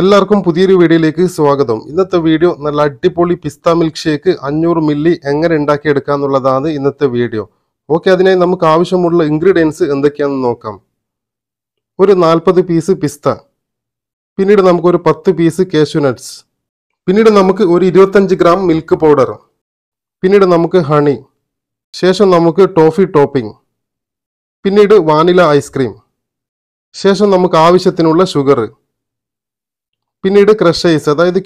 എല്ലാവർക്കും പുതിയൊരു വീഡിയോയിലേക്ക് സ്വാഗതം ഇന്നത്തെ വീഡിയോ നല്ല അടിപൊളി പിസ്ത മിൽക്ക് ഷേക്ക് അഞ്ഞൂറ് മില്ലി എങ്ങനെ ഉണ്ടാക്കിയെടുക്കുക എന്നുള്ളതാണ് ഇന്നത്തെ വീഡിയോ ഓക്കെ അതിനായി നമുക്ക് ആവശ്യമുള്ള ഇൻഗ്രീഡിയൻസ് എന്തൊക്കെയാണെന്ന് നോക്കാം ഒരു നാൽപ്പത് പീസ് പിസ്ത പിന്നീട് നമുക്കൊരു പത്ത് പീസ് കേശുനട്ട്സ് പിന്നീട് നമുക്ക് ഒരു ഇരുപത്തഞ്ച് ഗ്രാം മിൽക്ക് പൗഡർ പിന്നീട് നമുക്ക് ഹണി ശേഷം നമുക്ക് ടോഫി ടോപ്പിംഗ് പിന്നീട് വാനില ഐസ്ക്രീം ശേഷം നമുക്ക് ആവശ്യത്തിനുള്ള ഷുഗർ പിന്നീട് ക്രഷ് ഐസ് അതായത്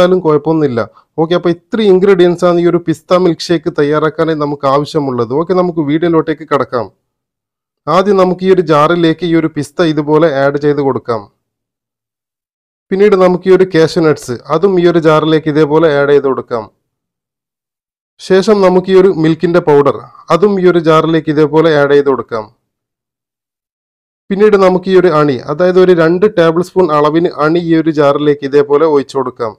ആയാലും കുഴപ്പമൊന്നുമില്ല ഓക്കെ അപ്പോൾ ഇത്ര ഇൻഗ്രീഡിയൻസ് ആണ് ഈ ഒരു പിസ്ത മിൽക്ക് ഷേക്ക് തയ്യാറാക്കാനായി നമുക്ക് ആവശ്യമുള്ളത് ഓക്കെ നമുക്ക് വീഡിയോയിലോട്ടേക്ക് കിടക്കാം ആദ്യം നമുക്ക് ഈ ഒരു ജാറിലേക്ക് ഈ ഒരു പിസ്ത ഇതുപോലെ ആഡ് ചെയ്ത് കൊടുക്കാം പിന്നീട് നമുക്ക് ഈ ഒരു കാഷ്യൂനട്ട്സ് അതും ഈ ഒരു ജാറിലേക്ക് ഇതേപോലെ ആഡ് ചെയ്ത് കൊടുക്കാം ശേഷം നമുക്ക് ഈ ഒരു മിൽക്കിൻ്റെ പൗഡർ അതും ഈ ഒരു ജാറിലേക്ക് ഇതേപോലെ ആഡ് ചെയ്ത് കൊടുക്കാം പിന്നീട് നമുക്ക് ഈ ഒരു അണി അതായത് ഒരു രണ്ട് ടേബിൾ സ്പൂൺ അളവിന് അണി ഈ ഒരു ജാറിലേക്ക് ഇതേപോലെ ഒഴിച്ചു കൊടുക്കാം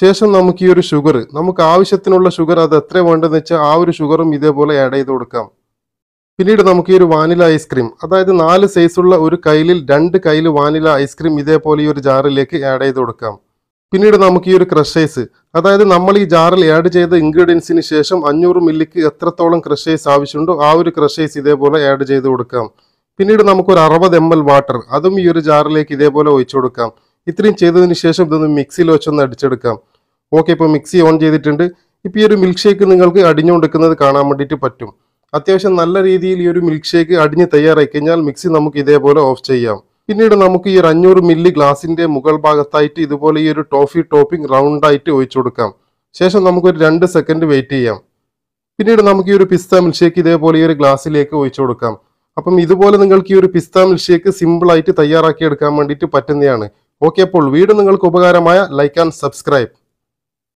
ശേഷം നമുക്ക് ഈ ഒരു ഷുഗർ നമുക്ക് ആവശ്യത്തിനുള്ള ഷുഗർ അത് എത്ര വേണ്ടതെന്ന് വെച്ചാൽ ആ ഒരു ഷുഗറും ഇതേപോലെ ആഡ് ചെയ്ത് കൊടുക്കാം പിന്നീട് നമുക്ക് ഈ ഒരു വാനില ഐസ്ക്രീം അതായത് നാല് സൈസുള്ള ഒരു കയ്യിൽ രണ്ട് കയ്യിൽ വാനില ഐസ്ക്രീം ഇതേപോലെ ഈ ഒരു ജാറിലേക്ക് ആഡ് ചെയ്ത് കൊടുക്കാം പിന്നീട് നമുക്ക് ഈ ഒരു ക്രഷേഴ്സ് അതായത് നമ്മൾ ഈ ജാറിൽ ആഡ് ചെയ്ത ഇൻഗ്രീഡിയൻസിന് ശേഷം അഞ്ഞൂറ് മില്ലിക്ക് എത്രത്തോളം ക്രഷേഴ്സ് ആവശ്യമുണ്ടോ ആ ഒരു ക്രഷേഴ്സ് ഇതേപോലെ ആഡ് ചെയ്ത് കൊടുക്കാം പിന്നീട് നമുക്കൊരു അറുപത് എം എൽ വാട്ടർ അതും ഈ ഒരു ജാറിലേക്ക് ഇതേപോലെ ഒഴിച്ചു കൊടുക്കാം ഇത്രയും ചെയ്തതിന് ശേഷം ഇതൊന്ന് മിക്സിയിൽ വെച്ചൊന്ന് അടിച്ചെടുക്കാം ഓക്കെ ഇപ്പോൾ മിക്സി ഓൺ ചെയ്തിട്ടുണ്ട് ഇപ്പോൾ ഈ ഒരു മിൽക്ക് ഷേക്ക് നിങ്ങൾക്ക് അടിഞ്ഞുകൊണ്ടിരിക്കുന്നത് കാണാൻ വേണ്ടിയിട്ട് പറ്റും അത്യാവശ്യം നല്ല രീതിയിൽ ഈ ഒരു മിൽക്ക് ഷേക്ക് അടിഞ്ഞ് തയ്യാറായി കഴിഞ്ഞാൽ മിക്സി നമുക്ക് ഇതേപോലെ ഓഫ് ചെയ്യാം പിന്നീട് നമുക്ക് ഈ ഒരു അഞ്ഞൂറ് മില്ലി ഗ്ലാസിൻ്റെ മുകൾ ഭാഗത്തായിട്ട് ഇതുപോലെ ഈ ഒരു ടോഫി ടോപ്പിംഗ് റൗണ്ടായിട്ട് ഒഴിച്ചു കൊടുക്കാം ശേഷം നമുക്കൊരു രണ്ട് സെക്കൻഡ് വെയിറ്റ് ചെയ്യാം പിന്നീട് നമുക്ക് ഈ ഒരു പിസ്ത മിൽക്ക് ഷേക്ക് ഇതേപോലെ ഈ ഒരു ഗ്ലാസ്സിലേക്ക് ഒഴിച്ചു കൊടുക്കാം അപ്പം ഇതുപോലെ നിങ്ങൾക്ക് ഈ ഒരു പിസ്ത മിൽഷേക്ക് സിമ്പിൾ സിമ്പിളായിട്ട് തയ്യാറാക്കി എടുക്കാൻ വേണ്ടിയിട്ട് പറ്റുന്നതാണ് ഓക്കെ അപ്പോൾ വീഡിയോ നിങ്ങൾക്ക് ഉപകാരമായ ലൈക്ക് ആൻഡ് സബ്സ്ക്രൈബ്